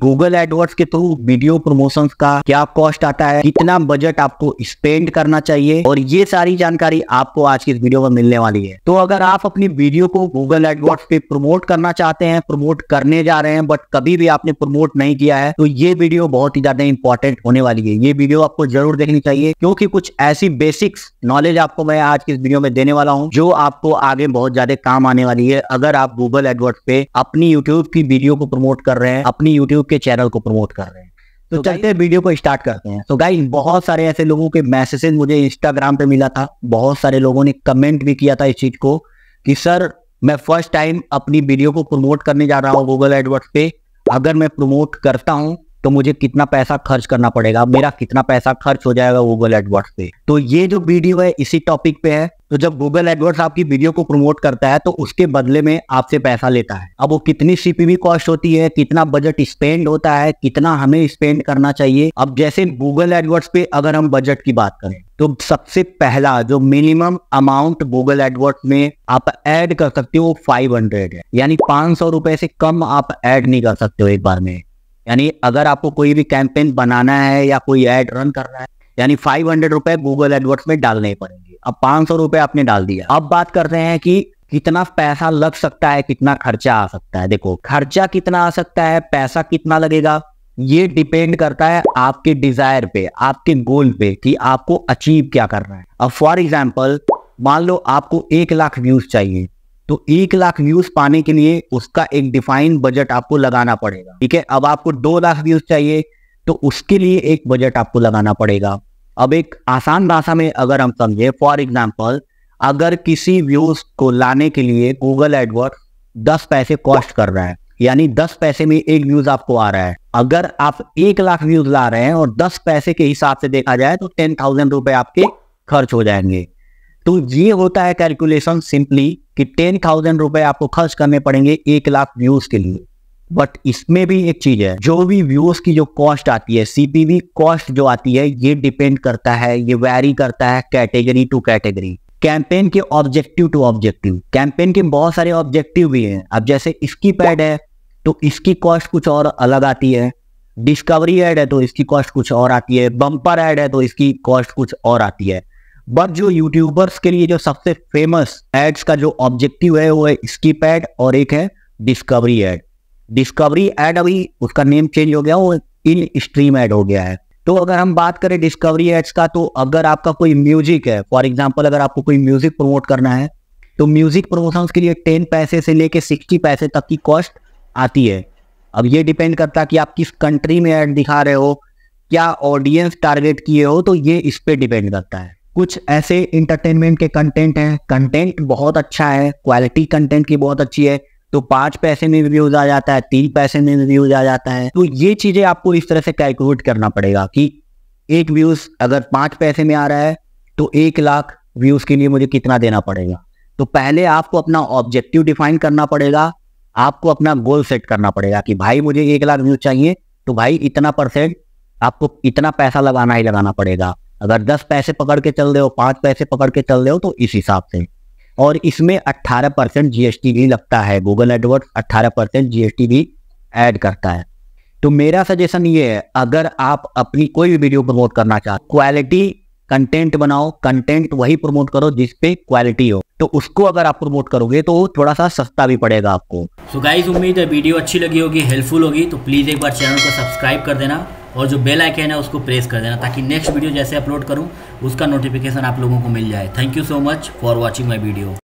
Google AdWords के through video promotion का क्या कॉस्ट आता है कितना बजट आपको स्पेंड करना चाहिए और ये सारी जानकारी आपको आज की इस वीडियो में मिलने वाली है तो अगर आप अपनी वीडियो को गूगल एडवर्ड्स पे प्रमोट करना चाहते हैं प्रमोट करने जा रहे हैं बट कभी भी आपने प्रमोट नहीं किया है तो ये वीडियो बहुत ही ज्यादा इंपॉर्टेंट होने वाली है ये वीडियो आपको जरूर देखनी चाहिए क्योंकि कुछ ऐसी बेसिक्स नॉलेज आपको मैं आज की इस वीडियो में देने वाला हूँ जो आपको आगे बहुत ज्यादा काम आने वाली है अगर आप गूगल एडवर्ड पे अपनी यूट्यूब की वीडियो को प्रमोट कर रहे हैं अपनी यूट्यूब यूट्यूब के चैनल को प्रमोट कर रहे हैं तो, तो चलते चलते वीडियो को स्टार्ट करते हैं तो गाइस बहुत सारे ऐसे लोगों के मैसेजेस मुझे इंस्टाग्राम पे मिला था बहुत सारे लोगों ने कमेंट भी किया था इस चीज को कि सर मैं फर्स्ट टाइम अपनी वीडियो को प्रमोट करने जा रहा हूँ गूगल एडवर्ट पे अगर मैं प्रमोट करता हूँ तो मुझे कितना पैसा खर्च करना पड़ेगा मेरा कितना पैसा खर्च हो जाएगा गूगल एडवर्ड्स पे तो ये जो वीडियो है इसी टॉपिक पे है तो जब गूगल एडवर्ड्स आपकी वीडियो को प्रमोट करता है तो उसके बदले में आपसे पैसा लेता है अब वो कितनी सीपीवी कॉस्ट होती है कितना बजट स्पेंड होता है कितना हमें स्पेंड करना चाहिए अब जैसे गूगल एडवर्ड्स पे अगर हम बजट की बात करें तो सबसे पहला जो मिनिमम अमाउंट गूगल एडवर्ड में आप ऐड कर सकते हो फाइव हंड्रेड है यानी पांच सौ रुपए से कम आप ऐड नहीं कर सकते हो एक बार में यानी अगर आपको कोई भी कैंपेन बनाना है या कोई एड रन करना है यानी फाइव हंड्रेड रुपए गूगल एडवर्ड्स में डालने पड़ेंगे अब पांच सौ रुपए आपने डाल दिया अब बात करते हैं कि कितना पैसा लग सकता है कितना खर्चा आ सकता है देखो खर्चा कितना आ सकता है पैसा कितना लगेगा ये डिपेंड करता है आपके डिजायर पे आपके गोल पे कि आपको अचीव क्या करना है अब फॉर एग्जाम्पल मान लो आपको एक लाख व्यूज चाहिए तो एक लाख व्यूज पाने के लिए उसका एक डिफाइंड बजट आपको लगाना पड़ेगा ठीक है अब आपको दो लाख व्यूज चाहिए तो उसके लिए एक बजट आपको लगाना पड़ेगा अब एक आसान भाषा में अगर हम समझे फॉर एग्जाम्पल अगर किसी व्यूज को लाने के लिए गूगल एडवर्ड दस पैसे कॉस्ट कर रहा है यानी दस पैसे में एक व्यूज आपको आ रहा है अगर आप एक लाख व्यूज ला रहे हैं और दस पैसे के हिसाब से देखा जाए तो टेन थाउजेंड रुपए आपके खर्च हो जाएंगे तो ये होता है कैलकुलेशन सिंपली कि टेन थाउजेंड रुपए आपको खर्च करने पड़ेंगे एक लाख व्यूज के लिए बट इसमें भी एक चीज है जो भी व्यूज की जो कॉस्ट आती है सीपीवी कॉस्ट जो आती है ये डिपेंड करता है ये वैरी करता है कैटेगरी टू कैटेगरी कैंपेन के ऑब्जेक्टिव टू ऑब्जेक्टिव कैंपेन के बहुत सारे ऑब्जेक्टिव भी हैं अब जैसे इसकी पैड है तो इसकी कॉस्ट कुछ और अलग आती है डिस्कवरी एड है तो इसकी कॉस्ट कुछ और आती है बम्पर एड है तो इसकी कॉस्ट कुछ और आती है बट जो यूट्यूबर्स के लिए जो सबसे फेमस एड्स का जो ऑब्जेक्टिव है वो है स्किप एड और एक है डिस्कवरी एड डिस्कवरी एड अभी उसका नेम चेंज हो गया वो इन स्ट्रीम एड हो गया है तो अगर हम बात करें डिस्कवरी एड्स का तो अगर आपका कोई म्यूजिक है फॉर एग्जाम्पल अगर आपको कोई म्यूजिक प्रमोट करना है तो म्यूजिक प्रमोशन के लिए टेन पैसे से लेके सिक्सटी पैसे तक की कॉस्ट आती है अब ये डिपेंड करता है कि आप किस कंट्री में एड दिखा रहे हो क्या ऑडियंस टारगेट किए हो तो ये इस पर डिपेंड करता है कुछ ऐसे इंटरटेनमेंट के कंटेंट हैं कंटेंट बहुत अच्छा है क्वालिटी कंटेंट की बहुत अच्छी है तो पाँच पैसे में रिव्यूज आ जाता है तीन पैसे में रिव्यूज आ जाता है तो ये चीज़ें आपको इस तरह से कैलकुलेट करना पड़ेगा कि एक व्यूज अगर पाँच पैसे में आ रहा है तो एक लाख व्यूज के लिए मुझे कितना देना पड़ेगा तो पहले आपको अपना ऑब्जेक्टिव डिफाइन करना पड़ेगा आपको अपना गोल सेट करना पड़ेगा कि भाई मुझे एक लाख व्यूज चाहिए तो भाई इतना परसेंट आपको इतना पैसा लगाना ही लगाना पड़ेगा अगर दस पैसे पकड़ के चल रहे हो पांच पैसे पकड़ के चल रहे हो तो इस हिसाब से और इसमें अट्ठारह परसेंट जीएसटी भी लगता है गूगल एडवर्ड अट्ठारह परसेंट जीएसटी भी ऐड करता है तो मेरा सजेशन ये है अगर आप अपनी कोई भी वीडियो प्रमोट करना चाहते क्वालिटी कंटेंट बनाओ कंटेंट वही प्रमोट करो जिसपे क्वालिटी हो तो उसको अगर आप प्रमोट करोगे तो थोड़ा सा सस्ता भी पड़ेगा आपको सो गाइस उम्मीद है वीडियो अच्छी लगी होगी हेल्पफुल होगी तो प्लीज़ एक बार चैनल को सब्सक्राइब कर देना और जो बेल आइकन है उसको प्रेस कर देना ताकि नेक्स्ट वीडियो जैसे अपलोड करूँ उसका नोटिफिकेशन आप लोगों को मिल जाए thank you so much for watching my video